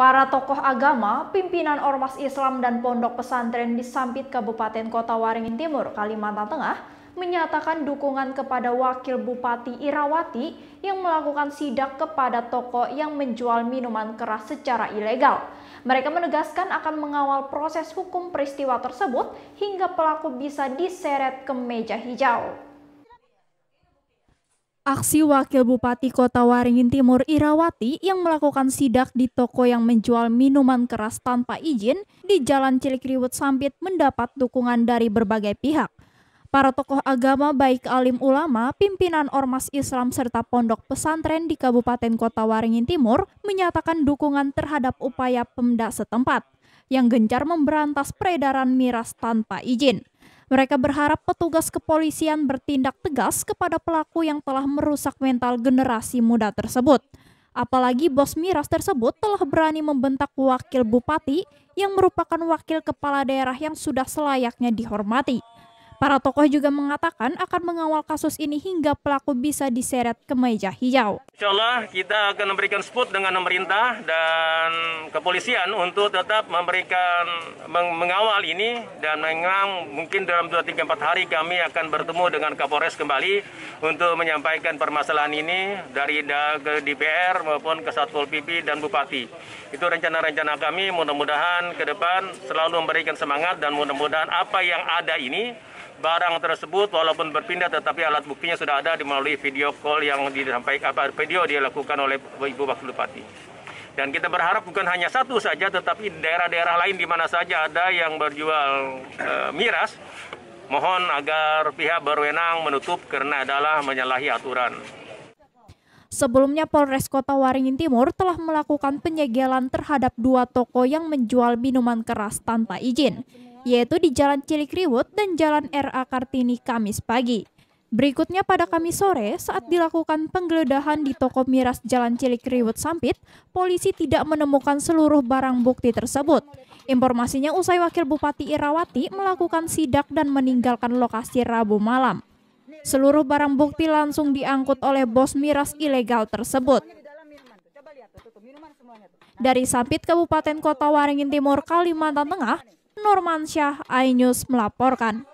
Para tokoh agama, pimpinan Ormas Islam dan Pondok Pesantren di Sampit Kabupaten Kota Waringin Timur, Kalimantan Tengah, menyatakan dukungan kepada Wakil Bupati Irawati yang melakukan sidak kepada toko yang menjual minuman keras secara ilegal. Mereka menegaskan akan mengawal proses hukum peristiwa tersebut hingga pelaku bisa diseret ke meja hijau aksi Wakil Bupati Kota Waringin Timur Irawati yang melakukan sidak di toko yang menjual minuman keras tanpa izin di Jalan Cilikriwut Sampit mendapat dukungan dari berbagai pihak. Para tokoh agama baik alim ulama, pimpinan ormas Islam serta pondok pesantren di Kabupaten Kota Waringin Timur menyatakan dukungan terhadap upaya Pemda setempat yang gencar memberantas peredaran miras tanpa izin. Mereka berharap petugas kepolisian bertindak tegas kepada pelaku yang telah merusak mental generasi muda tersebut. Apalagi bos miras tersebut telah berani membentak wakil bupati yang merupakan wakil kepala daerah yang sudah selayaknya dihormati. Para tokoh juga mengatakan akan mengawal kasus ini hingga pelaku bisa diseret ke meja hijau. Insya Allah kita akan memberikan support dengan pemerintah dan kepolisian untuk tetap memberikan mengawal ini dan mengang, mungkin dalam 2-3-4 hari kami akan bertemu dengan Kapolres kembali untuk menyampaikan permasalahan ini dari ke DPR maupun ke Satpol PP dan Bupati. Itu rencana-rencana kami mudah-mudahan ke depan selalu memberikan semangat dan mudah-mudahan apa yang ada ini barang tersebut walaupun berpindah tetapi alat buktinya sudah ada di melalui video call yang disampaikan apa video dilakukan oleh Ibu Wakil Bupati. Dan kita berharap bukan hanya satu saja tetapi daerah-daerah lain di mana saja ada yang berjual e, miras mohon agar pihak berwenang menutup karena adalah menyalahi aturan. Sebelumnya Polres Kota Waringin Timur telah melakukan penyegelan terhadap dua toko yang menjual minuman keras tanpa izin, yaitu di Jalan Cilikriwut dan Jalan RA Kartini Kamis pagi. Berikutnya pada Kamis sore, saat dilakukan penggeledahan di toko miras Jalan Cilikriwut Sampit, polisi tidak menemukan seluruh barang bukti tersebut. Informasinya usai Wakil Bupati Irawati melakukan sidak dan meninggalkan lokasi Rabu malam. Seluruh barang bukti langsung diangkut oleh bos miras ilegal tersebut. Dari Sampit, Kabupaten Kota Waringin Timur, Kalimantan Tengah, Normansyah, iNews melaporkan.